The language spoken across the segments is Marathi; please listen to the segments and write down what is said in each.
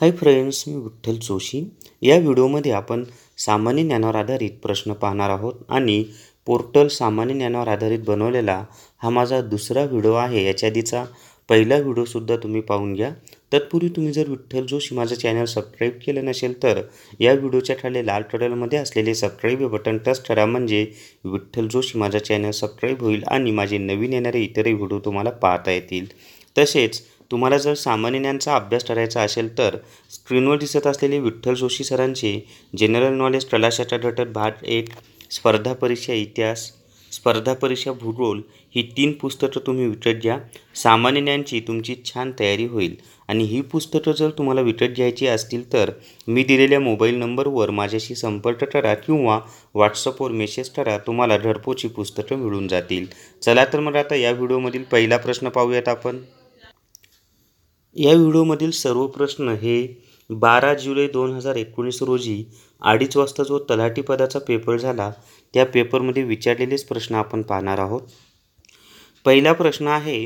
हाय फ्रेंड्स मी विठ्ठल जोशी या व्हिडिओमध्ये आपण सामान्य ज्ञानावर आधारित प्रश्न पाहणार आहोत आणि पोर्टल सामान्य ज्ञानावर आधारित बनवलेला हा माझा दुसरा व्हिडिओ आहे याच्या आधीचा पहिला व्हिडिओसुद्धा तुम्ही पाहून घ्या तत्पूर्वी तुम्ही जर विठ्ठल जोशी माझं चॅनल सबस्क्राईब केलं नसेल तर या व्हिडिओच्या खाली लाल टडलमध्ये असलेले सबस्क्राईब बटन टच करा म्हणजे विठ्ठल जोशी माझा चॅनल सबस्क्राईब होईल आणि माझे नवीन येणारे इतरही व्हिडिओ तुम्हाला पाहता येतील तसेच तुम्हाला जर सामान्य ज्ञानचा अभ्यास करायचा असेल तर स्क्रीनवर दिसत असलेली विठ्ठल जोशी सरांचे जनरल नॉलेज तलाशाचा ढटत भाग एक स्पर्धा परीक्षा इतिहास स्पर्धा परीक्षा भूगोल ही तीन पुस्तकं तुम्ही विकत घ्या सामान्य ज्ञानची तुमची छान तयारी होईल आणि ही पुस्तकं जर तुम्हाला विकत घ्यायची असतील तर मी दिलेल्या मोबाईल नंबरवर माझ्याशी संपर्क करा किंवा व्हॉट्सअपवर मेसेज करा तुम्हाला घरपोची पुस्तकं मिळून जातील चला तर मग आता या व्हिडिओमधील पहिला प्रश्न पाहूयात आपण या व्हिडिओमधील सर्व प्रश्न हे बारा जुलै दोन हजार एकोणीस रोजी अडीच वाजता जो तलाठी पदाचा पेपर झाला त्या पेपरमध्ये विचारलेलेच प्रश्न आपण पाहणार आहोत पहिला प्रश्न आहे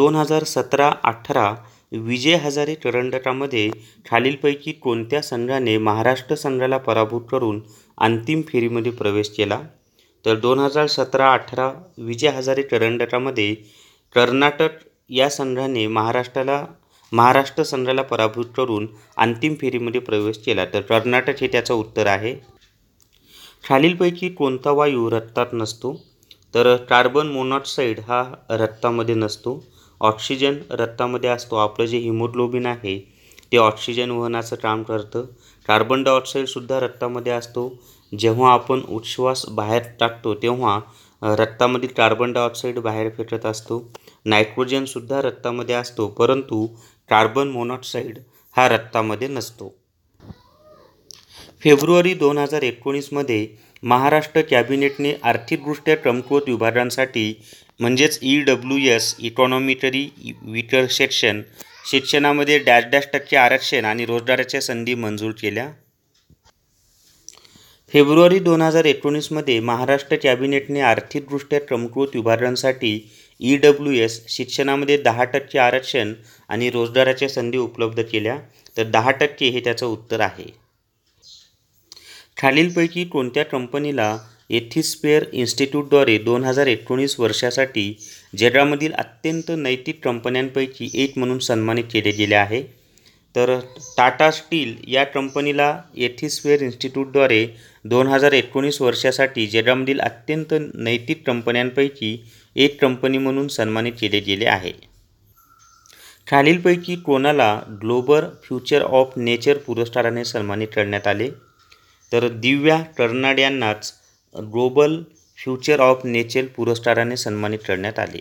दोन हजार सतरा अठरा विजय हजारे करंडकामध्ये खालीलपैकी कोणत्या संघाने महाराष्ट्र संघाला पराभूत करून अंतिम फेरीमध्ये प्रवेश केला तर दोन हजार सतरा अठरा विजय हजारे करंडकामध्ये कर्नाटक या संघाने महाराष्ट्राला महाराष्ट्र संघाला पराभूत करून अंतिम फेरीमध्ये प्रवेश केला तर कर्नाटक हे त्याचं उत्तर आहे खालीलपैकी कोणता वायू रक्तात नसतो तर कार्बन मोनॉक्साईड हा रक्तामध्ये नसतो ऑक्सिजन रक्तामध्ये असतो आपलं जे हिमोग्लोबिन आहे ते ऑक्सिजन वहनाचं काम करतं कार्बन डायऑक्साईडसुद्धा रक्तामध्ये असतो जेव्हा आपण उच्छ्वास बाहेर टाकतो तेव्हा रक्तामधील कार्बन डायऑक्साईड बाहेर फेकत असतो नायट्रोजनसुद्धा रक्तामध्ये असतो परंतु कार्बन मोनॉक्साइड हा रक्तामध्ये नसतो फेब्रुवारी दोन हजार एकोणीसमध्ये महाराष्ट्र कॅबिनेटने आर्थिकदृष्ट्या कमकुवत विभागांसाठी म्हणजेच E W S economically weaker section शिक्षणामध्ये डॅश डॅश टक्के आरक्षण आणि रोजगाराच्या संधी मंजूर केल्या फेब्रुवारी दोन हजार एकोणीसमध्ये महाराष्ट्र कॅबिनेटने आर्थिकदृष्ट्या कमकुवत विभागांसाठी ई डब्ल्यू एस शिक्षणामध्ये दहा टक्के आरक्षण आणि रोजगाराच्या संधी उपलब्ध केल्या तर दहा टक्के हे त्याचं उत्तर आहे खालीलपैकी कोणत्या कंपनीला एथिस्पेअर इन्स्टिट्यूटद्वारे दोन हजार एकोणीस वर्षासाठी जगामधील अत्यंत नैतिक कंपन्यांपैकी एक म्हणून सन्मानित केले गेले आहे तर टाटा स्टील या कंपनीला एथिस्पेअर इन्स्टिट्यूटद्वारे दोन हजार एकोणीस वर्षासाठी जगामधील अत्यंत नैतिक कंपन्यांपैकी एक कंपनी म्हणून सन्मानित केले गेले आहे खालीलपैकी कोणाला ग्लोबल फ्युचर ऑफ नेचर पुरस्काराने सन्मानित करण्यात आले तर दिव्या कर्नाड यांनाच ग्लोबल फ्युचर ऑफ नेचर पुरस्काराने सन्मानित करण्यात आले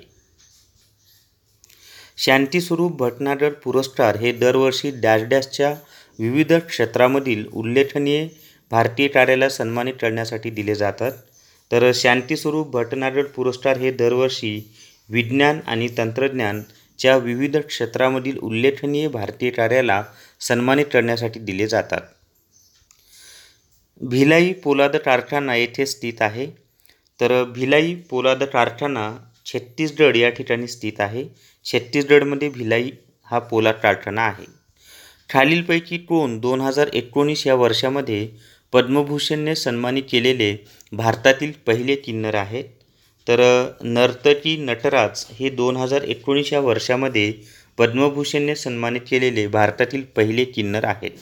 शांतीस्वरूप भटनागर पुरस्कार हे दरवर्षी डॅश विविध क्षेत्रामधील उल्लेखनीय भारतीय कार्याला सन्मानित करण्यासाठी दिले जातात तर शांतीस्वरूप भटनाडळ पुरस्कार हे दरवर्षी विज्ञान आणि तंत्रज्ञानच्या विविध क्षेत्रामधील उल्लेखनीय भारतीय कार्याला सन्मानित करण्यासाठी दिले जातात भिलाई पोलाद कारखाना येथे स्थित आहे तर भिलाई पोलाद कारखाना छत्तीसगड या ठिकाणी स्थित आहे छत्तीसगडमध्ये भिलाई हा पोलाद कारखाना आहे खालीलपैकी कोण दोन हजार एकोणीस या वर्षामध्ये पद्मभूषणने सन्मानित केलेले भारतातील पहिले किन्नर आहेत तर नर्तकी नटराज हे दोन हजार एकोणीस या वर्षामध्ये पद्मभूषणने सन्मानित केलेले भारतातील पहिले किन्नर आहेत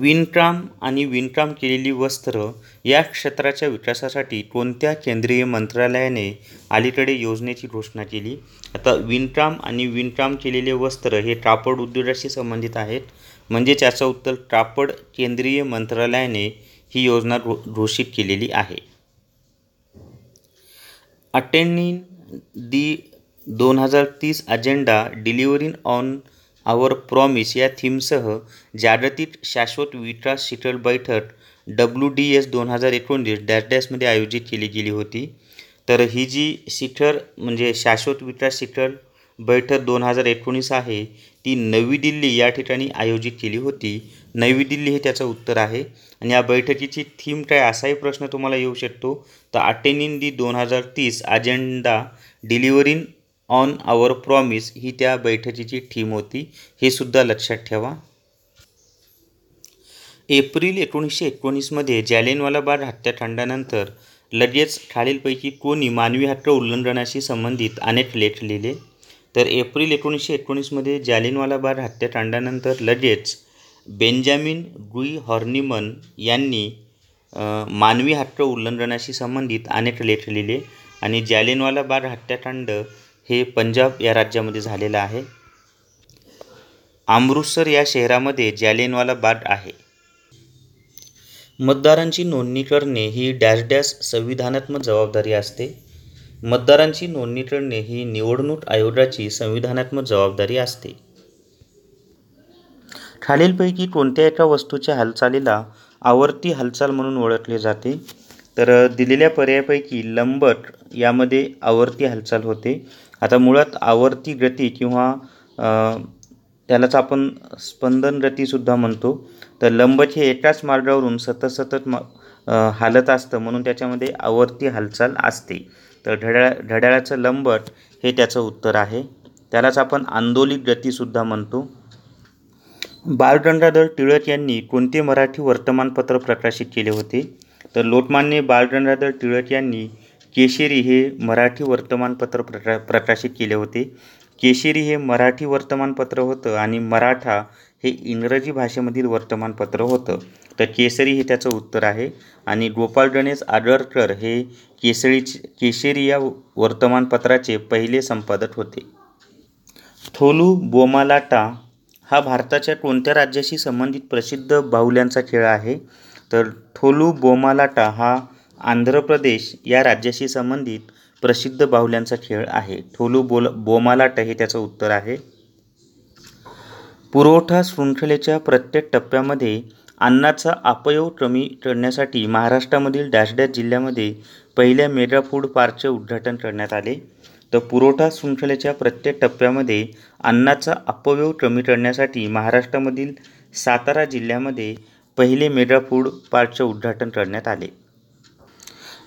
विणकाम आणि विणकाम केलेली वस्त्र या क्षेत्राच्या विकासासाठी कोणत्या केंद्रीय मंत्रालयाने अलीकडे योजनेची घोषणा केली आता विणकाम आणि विणकाम केलेले वस्त्र हे कापड उद्योगाशी संबंधित आहेत म्हणजेच याचं उत्तर कापड केंद्रीय मंत्रालयाने ही योजना घोषित केलेली आहे अटेंडिंग दी दोन हजार तीस agenda delivering on our promise या थीमसह जागतिक शाश्वत विकास शिखर बैठक डब्ल्यू डी एस दोन हजार एकोणीस डॅश डॅशमध्ये आयोजित केली गेली होती तर ही जी शिखर म्हणजे शाश्वत विकास शिखर बैठक दोन हजार एकोणीस आहे ती नवी दिल्ली या ठिकाणी आयोजित केली होती नवी दिल्ली हे त्याचं उत्तर आहे आणि या बैठकीची थीम काय असाही प्रश्न तुम्हाला येऊ शकतो तर अटेनिन दी दोन हजार तीस agenda delivering on our promise ही त्या बैठकीची थीम होती हे सुद्धा लक्षात ठेवा एप्रिल एकोणीसशे एकोणीसमध्ये जॅलेनवाला बाग हत्याकांडानंतर लगेच खालीलपैकी कोणी मानवी हक्क उल्लंघनाशी संबंधित अनेक लेख लिहिले तर एप्रिल एकोणीसशे एकोणीसमध्ये जालिनवाला बाग हत्याकांडानंतर लगेच बेंजामिन गुई हॉर्निमन यांनी मानवी हक्क उल्लंघनाशी संबंधित अनेक लेख लिहिले आणि जालिनवाला बाग हत्याकांड हे पंजाब या राज्यामध्ये झालेलं आहे अमृतसर या शहरामध्ये जालिनवाला बाग आहे मतदारांची नोंदणी करणे ही डॅश डॅश संविधानात्मक जबाबदारी असते मतदारांची नोंदणी करणे ही निवडणूक आयोगाची संविधानात्मक जबाबदारी असते खालीलपैकी कोणत्या एका वस्तूच्या हालचालीला आवर्ती हालचाल म्हणून ओळखले जाते तर दिलेल्या पर्यायापैकी लंबट यामध्ये आवर्ती हालचाल होते आता मुळात आवर्ती गती किंवा त्यालाच आपण स्पंदन गतीसुद्धा म्हणतो तर लंबट हे एकाच मार्गावरून सतत सतत म हालत असतं म्हणून त्याच्यामध्ये आवर्ती हालचाल असते तर ढड्या ढड्याळ्याचं लंबट हे त्याचं उत्तर आहे त्यालाच आपण आंदोलिक गतीसुद्धा म्हणतो बालगंगाधर टिळक यांनी कोणते मराठी वर्तमानपत्र प्रकाशित केले होते तर लोटमान्य बालगंगाधर टिळक यांनी केशरी हे मराठी वर्तमानपत्र प्रका प्रकाशित केले होते केशरी हे मराठी वर्तमानपत्र होतं आणि मराठा हे इंग्रजी भाषेमधील वर्तमानपत्र होतं तर केसरी हे त्याचं उत्तर आहे आणि गोपाळ गणेश आगरकर हे केसरी केशरी या वर्तमानपत्राचे पहिले संपादक होते थोलू बोमालाटा हा भारताच्या कोणत्या राज्याशी संबंधित प्रसिद्ध बाहुल्यांचा खेळ आहे तर थोलू बोमालाटा हा आंध्र प्रदेश या राज्याशी संबंधित प्रसिद्ध बाहुल्यांचा खेळ आहे थोलू बोल बोमालाटा हे त्याचं उत्तर आहे पुरवठा शृंखलेच्या प्रत्येक टप्प्यामध्ये अन्नाचा अपयव कमी करण्यासाठी महाराष्ट्रामधील डॅश जिल्ह्यामध्ये पहिल्या मेगा फूड पार्कचे उद्घाटन करण्यात आले तर पुरवठा शृंखलेच्या प्रत्येक टप्प्यामध्ये अन्नाचा अपव्यव कमी करण्यासाठी महाराष्ट्रामधील सातारा जिल्ह्यामध्ये पहिले मेगा फूड पार्कचे उद्घाटन करण्यात आले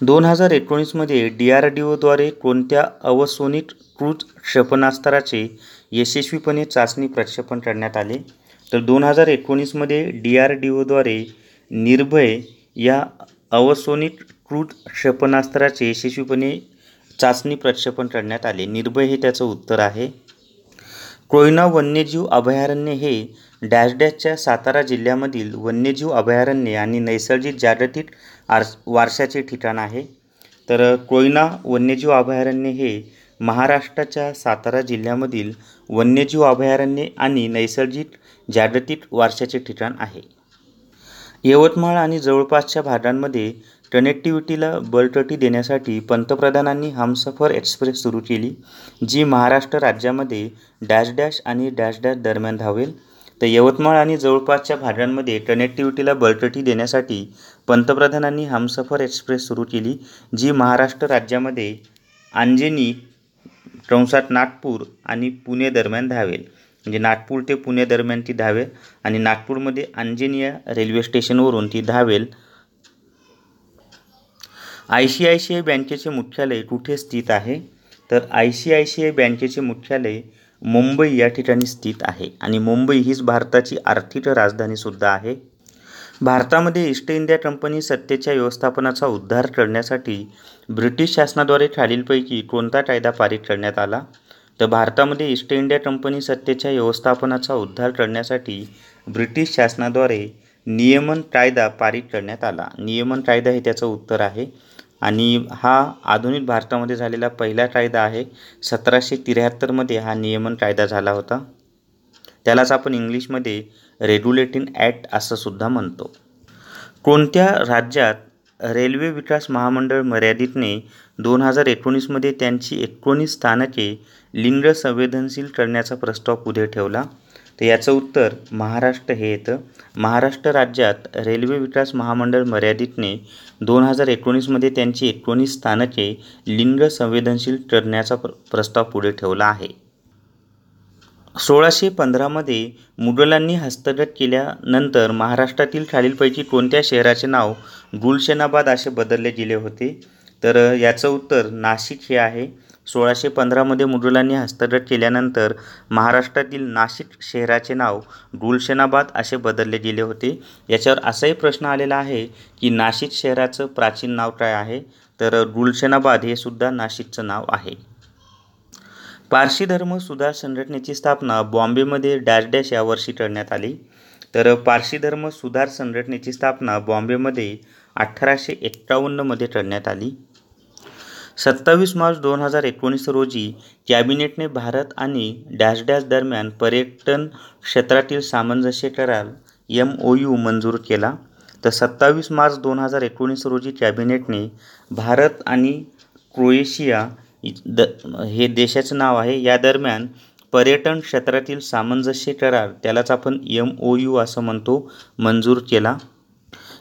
दोन हजार एकोणीसमध्ये डी आर डी ओद्वारे कोणत्या अवसोनित क्रूज क्षेपणास्त्राचे यशस्वीपणे चाचणी प्रक्षेपण करण्यात आले तर दोन हजार एकोणीसमध्ये डी आर डी ओद्वारे निर्भय या अवसोनिक क्रूट क्षेपणास्त्राचे यशस्वीपणे चाचणी प्रक्षेपण करण्यात आले निर्भय हे त्याचं उत्तर आहे कोयना वन्यजीव अभयारण्य हे डॅशडॅशच्या सातारा जिल्ह्यामधील वन्यजीव अभयारण्य आणि नैसर्गिक जागतिक आरस वारशाचे ठिकाण आहे तर कोयना वन्यजीव अभयारण्य हे महाराष्ट्राच्या सातारा जिल्ह्यामधील वन्यजीव अभयारण्ये आणि नैसर्गिक जागतिक वारशाचे ठिकाण आहे यवतमाळ आणि जवळपासच्या भागांमध्ये कनेक्टिव्हिटीला बळकटी देण्यासाठी पंतप्रधानांनी हमसफर एक्सप्रेस सुरू केली जी महाराष्ट्र राज्यामध्ये डॅश डॅश आणि डॅश डॅश दरम्यान धावेल तर यवतमाळ आणि जवळपासच्या भागांमध्ये कनेक्टिव्हिटीला बळकटी देण्यासाठी पंतप्रधानांनी हमसफर एक्सप्रेस सुरू केली जी महाराष्ट्र राज्यामध्ये अंजनी कंसात नागपूर आणि पुणे दरम्यान धावेल म्हणजे नागपूर ते पुणे दरम्यान ती धावेल आणि नागपूरमध्ये आंजनिया रेल्वे स्टेशनवरून ती धावेल I C I C I बँकेचे मुख्यालय कुठे स्थित आहे तर I C I C I बँकेचे मुख्यालय मुंबई या ठिकाणी स्थित आहे आणि मुंबई हीच भारताची आर्थिक राजधानीसुद्धा आहे भारतामध्ये ईस्ट इंडिया कंपनी सत्तेच्या व्यवस्थापनाचा उद्धार करण्यासाठी ब्रिटिश शासनाद्वारे खालीलपैकी कोणता कायदा पारित करण्यात आला तर भारतामध्ये ईस्ट इंडिया कंपनी सत्तेच्या व्यवस्थापनाचा उद्धार करण्यासाठी ब्रिटिश शासनाद्वारे नियमन कायदा पारित करण्यात आला नियमन कायदा हे त्याचं उत्तर आहे आणि हा आधुनिक भारतामध्ये झालेला पहिला कायदा आहे सतराशे त्र्याहत्तरमध्ये हा नियमन कायदा झाला होता त्यालाच आपण इंग्लिशमध्ये रेग्युलेटिंग ॲक्ट असं सुद्धा म्हणतो कोणत्या राज्यात रेल्वे विकास महामंडळ मर्यादितने दोन हजार एकोणीसमध्ये त्यांची एकोणीस स्थानके लिंग संवेदनशील करण्याचा प्रस्ताव पुढे ठेवला तर याचं उत्तर महाराष्ट्र हे येतं महाराष्ट्र राज्यात रेल्वे विकास महामंडळ मर्यादितने दोन हजार एकोणीसमध्ये त्यांची एकोणीस स्थानके लिंग संवेदनशील करण्याचा प्रस्ताव पुढे ठेवला आहे सोळाशे पंधरामध्ये मुघलांनी हस्तगत केल्यानंतर महाराष्ट्रातील खालीलपैकी कोणत्या शहराचे नाव गुलशनाबाद असे बदलले गेले होते तर याचं उत्तर नाशिक हे आहे सोळाशे पंधरामध्ये मुघलांनी हस्तगत केल्यानंतर महाराष्ट्रातील नाशिक शहराचे नाव गुलशनाबाद असे बदलले गेले होते याच्यावर असाही प्रश्न आलेला आहे की नाशिक शहराचं प्राचीन नाव काय आहे तर गुलशनाबाद हे सुद्धा नाशिकचं नाव आहे पारशी धर्म सुधार संघटनेची स्थापना बॉम्बेमध्ये डॅश डॅश या वर्षी करण्यात आली तर पारशी धर्म सुधार संघटनेची स्थापना बॉम्बेमध्ये अठराशे एक्कावन्नमध्ये करण्यात आली सत्तावीस मार्च दोन हजार एकोणीस रोजी कॅबिनेटने भारत आणि डॅश डॅश दरम्यान पर्यटन क्षेत्रातील सामंजस्य करार एम ओ यू मंजूर केला तर सत्तावीस मार्च दोन हजार एकोणीस रोजी कॅबिनेटने भारत आणि क्रोएशिया द हे देशाचं नाव आहे या दरम्यान पर्यटन क्षेत्रातील सामंजस्य करार त्यालाच आपण एम ओ यू असं म्हणतो मंजूर केला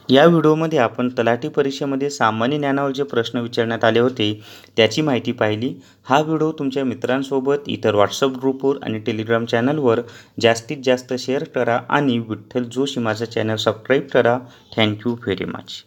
या व्हिडिओमध्ये आपण तलाठी परीक्षेमध्ये सामान्य ज्ञानावर जे प्रश्न विचारण्यात आले होते त्याची माहिती पाहिली हा व्हिडिओ तुमच्या मित्रांसोबत इतर व्हॉट्सअप ग्रुपवर आणि टेलिग्राम चॅनलवर जास्तीत जास्त शेअर करा आणि विठ्ठल जोशी माझं चॅनल सबस्क्राईब करा थँक्यू व्हेरी मच